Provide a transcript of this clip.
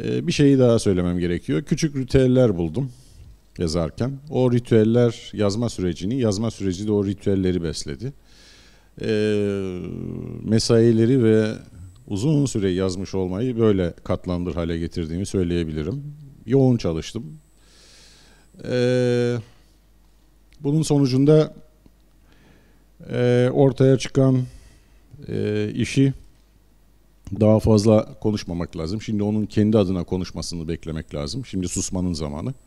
Ee, bir şeyi daha söylemem gerekiyor. Küçük ritüeller buldum yazarken. O ritüeller yazma sürecini, yazma süreci de o ritüelleri besledi. Ee, mesaileri ve uzun süre yazmış olmayı böyle katlandır hale getirdiğimi söyleyebilirim. Yoğun çalıştım. Ee, bunun sonucunda e, ortaya çıkan e, işi daha fazla konuşmamak lazım. Şimdi onun kendi adına konuşmasını beklemek lazım. Şimdi susmanın zamanı.